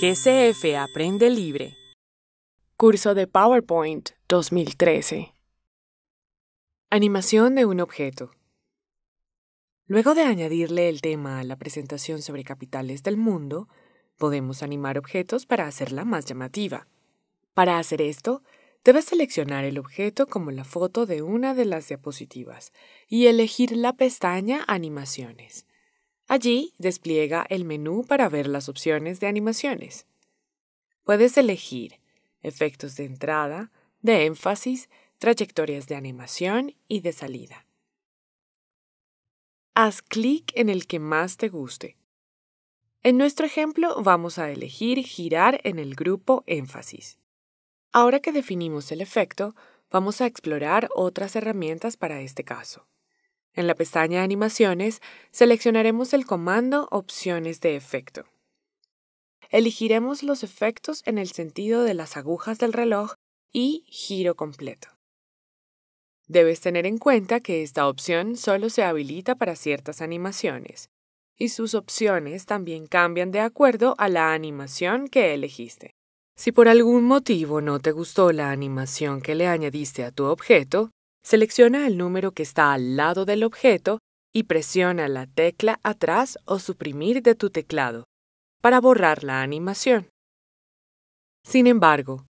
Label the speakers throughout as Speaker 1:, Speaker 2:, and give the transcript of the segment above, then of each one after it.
Speaker 1: GCF Aprende Libre. Curso de PowerPoint 2013. Animación de un objeto. Luego de añadirle el tema a la presentación sobre capitales del mundo, podemos animar objetos para hacerla más llamativa. Para hacer esto, debes seleccionar el objeto como la foto de una de las diapositivas y elegir la pestaña Animaciones. Allí despliega el menú para ver las opciones de animaciones. Puedes elegir efectos de entrada, de énfasis, trayectorias de animación y de salida. Haz clic en el que más te guste. En nuestro ejemplo vamos a elegir girar en el grupo énfasis. Ahora que definimos el efecto, vamos a explorar otras herramientas para este caso. En la pestaña Animaciones, seleccionaremos el comando Opciones de efecto. Elegiremos los efectos en el sentido de las agujas del reloj y giro completo. Debes tener en cuenta que esta opción solo se habilita para ciertas animaciones, y sus opciones también cambian de acuerdo a la animación que elegiste. Si por algún motivo no te gustó la animación que le añadiste a tu objeto, Selecciona el número que está al lado del objeto y presiona la tecla atrás o suprimir de tu teclado para borrar la animación. Sin embargo,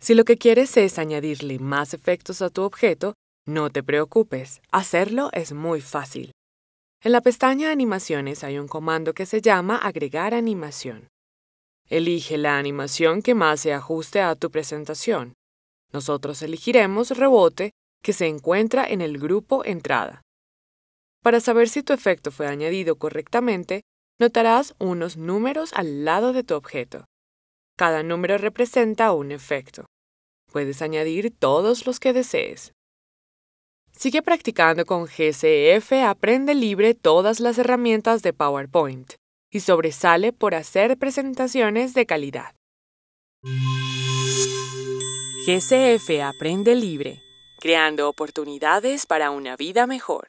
Speaker 1: si lo que quieres es añadirle más efectos a tu objeto, no te preocupes, hacerlo es muy fácil. En la pestaña Animaciones hay un comando que se llama Agregar animación. Elige la animación que más se ajuste a tu presentación. Nosotros elegiremos rebote que se encuentra en el grupo entrada. Para saber si tu efecto fue añadido correctamente, notarás unos números al lado de tu objeto. Cada número representa un efecto. Puedes añadir todos los que desees. Sigue practicando con GCF Aprende Libre todas las herramientas de PowerPoint y sobresale por hacer presentaciones de calidad. GCF Aprende Libre creando oportunidades para una vida mejor.